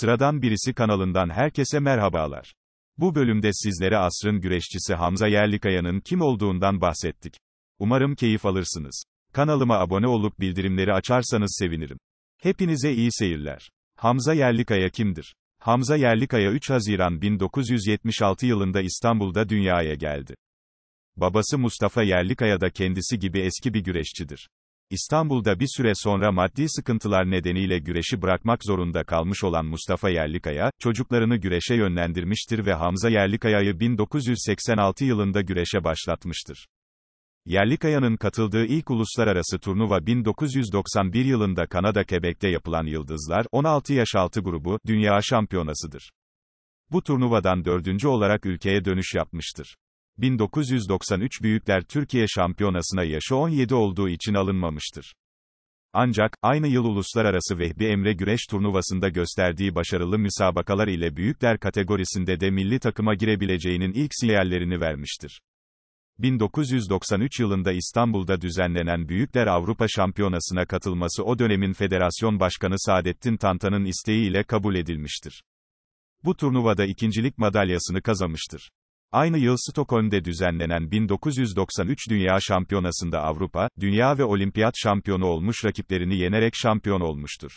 Sıradan Birisi kanalından herkese merhabalar. Bu bölümde sizlere asrın güreşçisi Hamza Yerlikaya'nın kim olduğundan bahsettik. Umarım keyif alırsınız. Kanalıma abone olup bildirimleri açarsanız sevinirim. Hepinize iyi seyirler. Hamza Yerlikaya kimdir? Hamza Yerlikaya 3 Haziran 1976 yılında İstanbul'da dünyaya geldi. Babası Mustafa Yerlikaya da kendisi gibi eski bir güreşçidir. İstanbul'da bir süre sonra maddi sıkıntılar nedeniyle güreşi bırakmak zorunda kalmış olan Mustafa Yerlikaya, çocuklarını güreşe yönlendirmiştir ve Hamza Yerlikaya'yı 1986 yılında güreşe başlatmıştır. Yerlikaya'nın katıldığı ilk uluslararası turnuva 1991 yılında Kanada Quebec'te yapılan Yıldızlar 16 yaş altı grubu Dünya Şampiyonası'dır. Bu turnuvadan dördüncü olarak ülkeye dönüş yapmıştır. 1993 Büyükler Türkiye Şampiyonası'na yaşı 17 olduğu için alınmamıştır. Ancak, aynı yıl Uluslararası Vehbi Emre Güreş turnuvasında gösterdiği başarılı müsabakalar ile büyükler kategorisinde de milli takıma girebileceğinin ilk sinyallerini vermiştir. 1993 yılında İstanbul'da düzenlenen Büyükler Avrupa Şampiyonası'na katılması o dönemin Federasyon Başkanı Saadettin Tantan'ın isteğiyle kabul edilmiştir. Bu turnuvada ikincilik madalyasını kazanmıştır. Aynı yıl Stockholm'de düzenlenen 1993 Dünya Şampiyonası'nda Avrupa, Dünya ve Olimpiyat şampiyonu olmuş rakiplerini yenerek şampiyon olmuştur.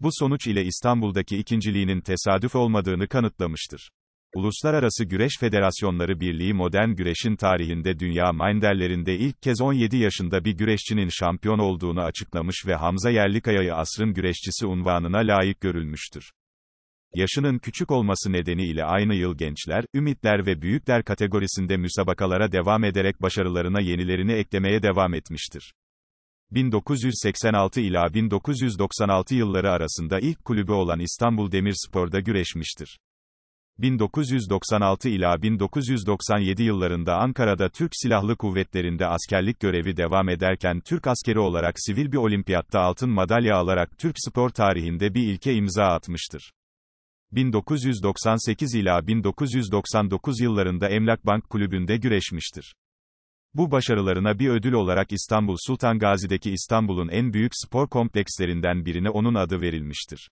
Bu sonuç ile İstanbul'daki ikinciliğinin tesadüf olmadığını kanıtlamıştır. Uluslararası Güreş Federasyonları Birliği modern güreşin tarihinde dünya minderlerinde ilk kez 17 yaşında bir güreşçinin şampiyon olduğunu açıklamış ve Hamza Yerlikaya'yı asrın güreşçisi unvanına layık görülmüştür. Yaşının küçük olması nedeniyle aynı yıl gençler, ümitler ve büyükler kategorisinde müsabakalara devam ederek başarılarına yenilerini eklemeye devam etmiştir. 1986 ila 1996 yılları arasında ilk kulübü olan İstanbul Demirspor'da güreşmiştir. 1996 ila 1997 yıllarında Ankara'da Türk Silahlı Kuvvetleri'nde askerlik görevi devam ederken Türk askeri olarak sivil bir olimpiyatta altın madalya alarak Türk spor tarihinde bir ilke imza atmıştır. 1998 ila 1999 yıllarında Emlak Bank Kulübü'nde güreşmiştir. Bu başarılarına bir ödül olarak İstanbul Sultan Gazi'deki İstanbul'un en büyük spor komplekslerinden birine onun adı verilmiştir.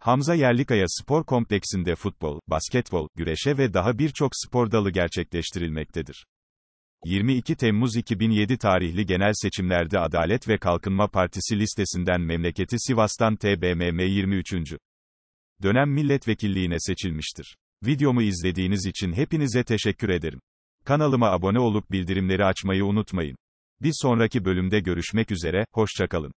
Hamza Yerlikaya Spor Kompleksinde futbol, basketbol, güreşe ve daha birçok spor dalı gerçekleştirilmektedir. 22 Temmuz 2007 tarihli genel seçimlerde Adalet ve Kalkınma Partisi listesinden memleketi Sivas'tan TBMM 23 dönem milletvekilliğine seçilmiştir. Videomu izlediğiniz için hepinize teşekkür ederim. Kanalıma abone olup bildirimleri açmayı unutmayın. Bir sonraki bölümde görüşmek üzere, hoşçakalın.